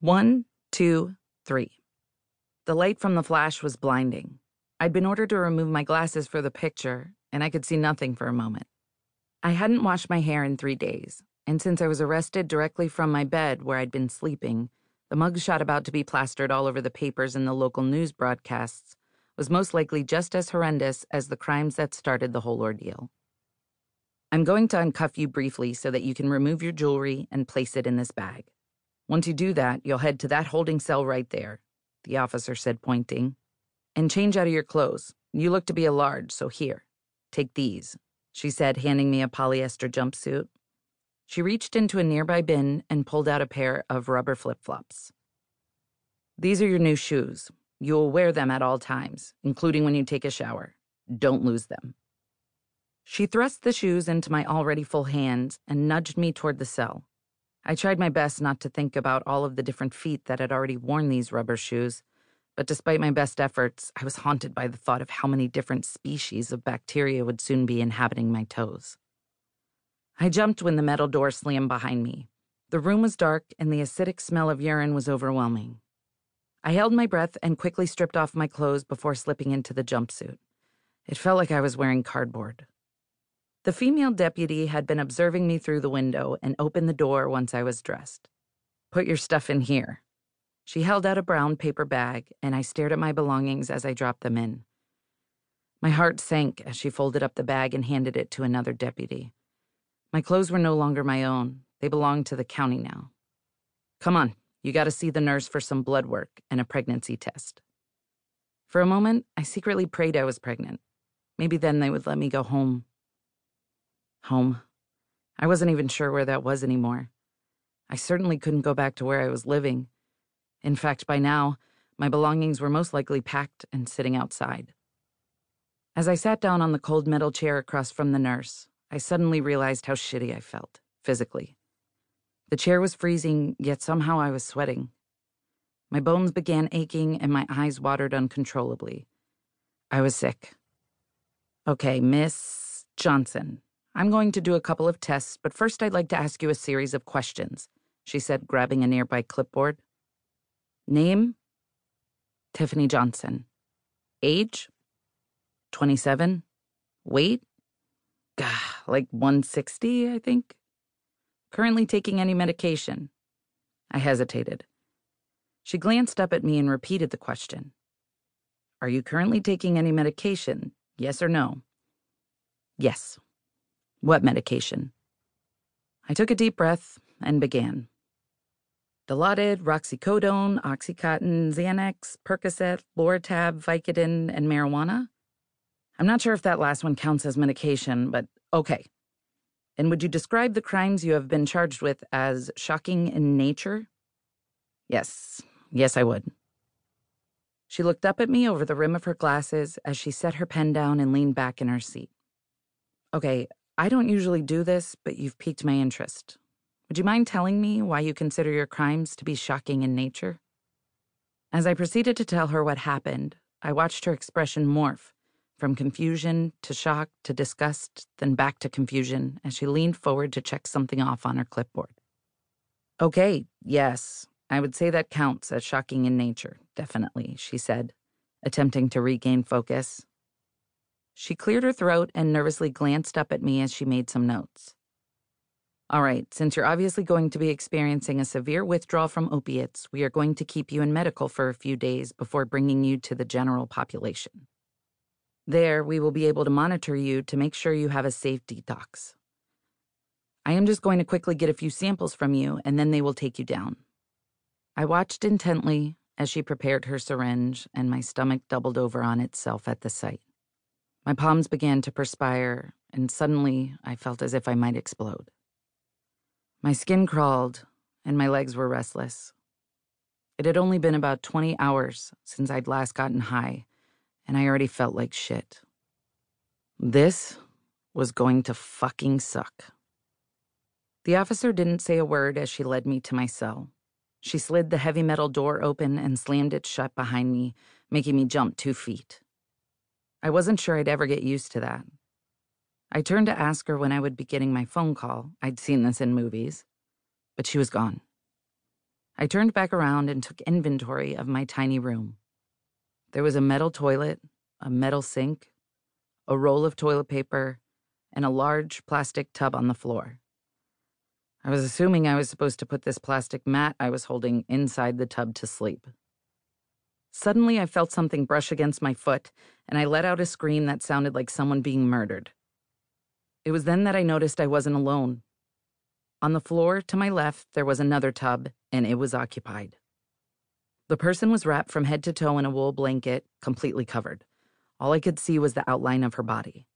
One, two, three. The light from the flash was blinding. I'd been ordered to remove my glasses for the picture, and I could see nothing for a moment. I hadn't washed my hair in three days, and since I was arrested directly from my bed where I'd been sleeping, the mugshot about to be plastered all over the papers and the local news broadcasts was most likely just as horrendous as the crimes that started the whole ordeal. I'm going to uncuff you briefly so that you can remove your jewelry and place it in this bag. Once you do that, you'll head to that holding cell right there, the officer said, pointing. And change out of your clothes. You look to be a large, so here, take these, she said, handing me a polyester jumpsuit. She reached into a nearby bin and pulled out a pair of rubber flip flops. These are your new shoes. You will wear them at all times, including when you take a shower. Don't lose them. She thrust the shoes into my already full hands and nudged me toward the cell. I tried my best not to think about all of the different feet that had already worn these rubber shoes, but despite my best efforts, I was haunted by the thought of how many different species of bacteria would soon be inhabiting my toes. I jumped when the metal door slammed behind me. The room was dark, and the acidic smell of urine was overwhelming. I held my breath and quickly stripped off my clothes before slipping into the jumpsuit. It felt like I was wearing cardboard. The female deputy had been observing me through the window and opened the door once I was dressed. Put your stuff in here. She held out a brown paper bag, and I stared at my belongings as I dropped them in. My heart sank as she folded up the bag and handed it to another deputy. My clothes were no longer my own, they belonged to the county now. Come on, you gotta see the nurse for some blood work and a pregnancy test. For a moment, I secretly prayed I was pregnant. Maybe then they would let me go home. Home. I wasn't even sure where that was anymore. I certainly couldn't go back to where I was living. In fact, by now, my belongings were most likely packed and sitting outside. As I sat down on the cold metal chair across from the nurse, I suddenly realized how shitty I felt, physically. The chair was freezing, yet somehow I was sweating. My bones began aching and my eyes watered uncontrollably. I was sick. Okay, Miss Johnson, I'm going to do a couple of tests, but first I'd like to ask you a series of questions, she said, grabbing a nearby clipboard. Name? Tiffany Johnson. Age? 27. Weight? Gah, like 160, I think. Currently taking any medication? I hesitated. She glanced up at me and repeated the question. Are you currently taking any medication? Yes or no? Yes. What medication? I took a deep breath and began. Dilaudid, roxycodone, Oxycontin, Xanax, Percocet, Lortab, Vicodin, and marijuana? I'm not sure if that last one counts as medication, but okay. And would you describe the crimes you have been charged with as shocking in nature? Yes, yes, I would. She looked up at me over the rim of her glasses as she set her pen down and leaned back in her seat. Okay, I don't usually do this, but you've piqued my interest. Would you mind telling me why you consider your crimes to be shocking in nature? As I proceeded to tell her what happened, I watched her expression morph from confusion to shock to disgust, then back to confusion as she leaned forward to check something off on her clipboard. Okay, yes, I would say that counts as shocking in nature, definitely, she said, attempting to regain focus. She cleared her throat and nervously glanced up at me as she made some notes. All right, since you're obviously going to be experiencing a severe withdrawal from opiates, we are going to keep you in medical for a few days before bringing you to the general population. There, we will be able to monitor you to make sure you have a safe detox. I am just going to quickly get a few samples from you, and then they will take you down. I watched intently as she prepared her syringe, and my stomach doubled over on itself at the sight. My palms began to perspire, and suddenly I felt as if I might explode. My skin crawled, and my legs were restless. It had only been about 20 hours since I'd last gotten high, and I already felt like shit. This was going to fucking suck. The officer didn't say a word as she led me to my cell. She slid the heavy metal door open and slammed it shut behind me, making me jump two feet. I wasn't sure I'd ever get used to that. I turned to ask her when I would be getting my phone call. I'd seen this in movies, but she was gone. I turned back around and took inventory of my tiny room. There was a metal toilet, a metal sink, a roll of toilet paper, and a large plastic tub on the floor. I was assuming I was supposed to put this plastic mat I was holding inside the tub to sleep. Suddenly, I felt something brush against my foot, and I let out a scream that sounded like someone being murdered. It was then that I noticed I wasn't alone. On the floor to my left, there was another tub, and it was occupied. The person was wrapped from head to toe in a wool blanket, completely covered. All I could see was the outline of her body.